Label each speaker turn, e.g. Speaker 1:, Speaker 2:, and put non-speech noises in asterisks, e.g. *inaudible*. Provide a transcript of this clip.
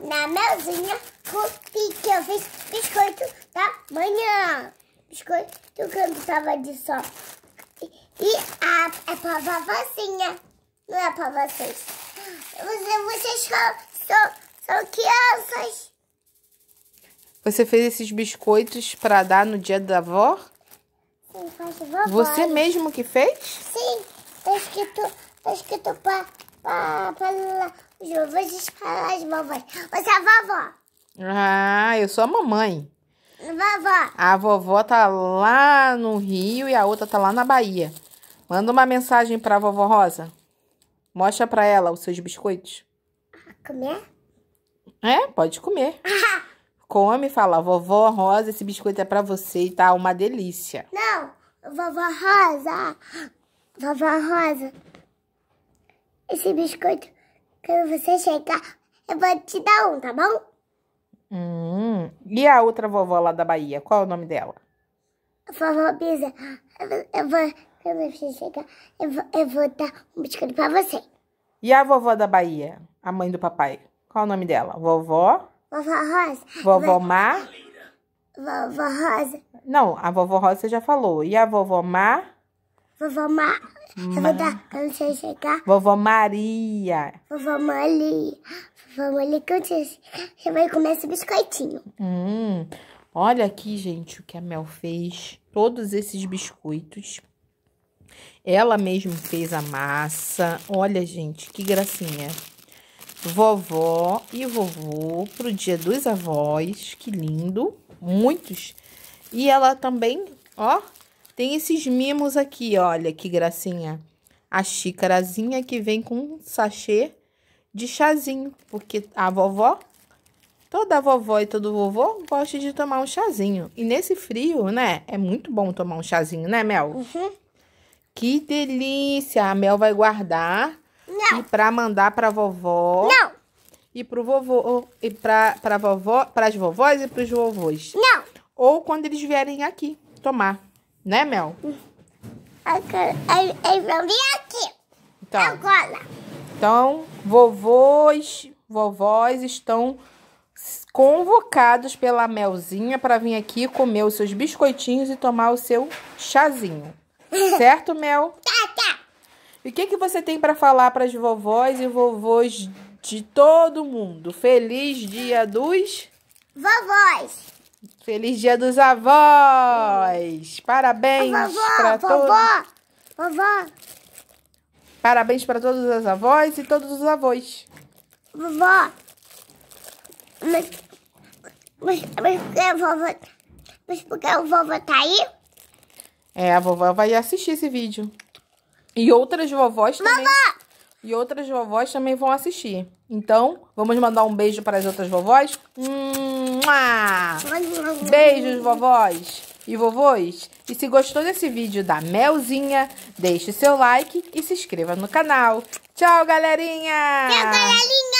Speaker 1: na melzinha com que eu fiz biscoito da manhã. Biscoito que cantava tava de sol. E, e a, é pra vovozinha, não é pra vocês. Vocês são, são, são crianças.
Speaker 2: Você fez esses biscoitos para dar no dia da avó?
Speaker 1: Sim, faz vovó. Você mesmo que fez? Sim, tá escrito, tá escrito pra... Ah, Eu vou disparar as vovós. Você é a vovó.
Speaker 2: Ah, eu sou a mamãe.
Speaker 1: Vovó.
Speaker 2: A vovó tá lá no Rio e a outra tá lá na Bahia. Manda uma mensagem pra vovó Rosa. Mostra pra ela os seus biscoitos.
Speaker 1: Ah, comer?
Speaker 2: É, pode comer. *laughs* Ah! Come e fala, vovó Rosa, esse biscoito é pra você e tá uma delícia.
Speaker 1: Não, vovó Rosa. Vovó Rosa, esse biscoito. Quando você chegar, eu vou te dar um, tá bom?
Speaker 2: Hum. E a outra vovó lá da Bahia? Qual é o nome dela?
Speaker 1: vovó Bisa. Eu vou, quando você chegar, eu vou, eu vou dar um biscoito pra você.
Speaker 2: E a vovó da Bahia? A mãe do papai? Qual é o nome dela? Vovó?
Speaker 1: Vovó Rosa. Vovó Mar Vovó Rosa.
Speaker 2: Não, a vovó Rosa você já falou. E a vovó Mar Vovó Ma... Ma...
Speaker 1: Quando você chegar...
Speaker 2: Vovó Maria.
Speaker 1: Vovó Mali, Vovó Mali, quando você chegar, você vai comer esse biscoitinho.
Speaker 2: Hum, olha aqui, gente, o que a Mel fez. Todos esses biscoitos. Ela mesma fez a massa. Olha, gente, que gracinha. Vovó e vovô pro dia dos avós. Que lindo. Muitos. E ela também, ó, tem esses mimos aqui, olha que gracinha. A xícarazinha que vem com um sachê de chazinho, porque a vovó, toda vovó e todo vovô gosta de tomar um chazinho. E nesse frio, né, é muito bom tomar um chazinho, né, Mel? Uhum. Que delícia! A Mel vai guardar Não. e para mandar para vovó. Não. E pro vovô e para para vovó, para as vovós e para os vovôs. Não. Ou quando eles vierem aqui tomar. Né, Mel? Agora, eles vir aqui. Então, Agora. Então, vovôs, vovós estão convocados pela Melzinha para vir aqui comer os seus biscoitinhos e tomar o seu chazinho. *laughs* Certo, Mel? Tá, tá. E o que, que você tem para falar para as vovós e vovôs de todo mundo? Feliz dia dos...
Speaker 1: Vovós!
Speaker 2: Feliz Dia dos Avós! Parabéns para todos. Vovó! Parabéns para todas as avós e todos os avós. Vovó! Mas, mas, mas, a vovó,
Speaker 1: mas por que a vovó tá aí?
Speaker 2: É, a vovó vai assistir esse vídeo. E outras vovós também. Vovó! e outras vovós também vão assistir. Então, vamos mandar um beijo para as outras vovós? Beijos, vovós e vovôs. E se gostou desse vídeo da Melzinha, deixe seu like e se inscreva no canal. Tchau, galerinha! Tchau, galerinha!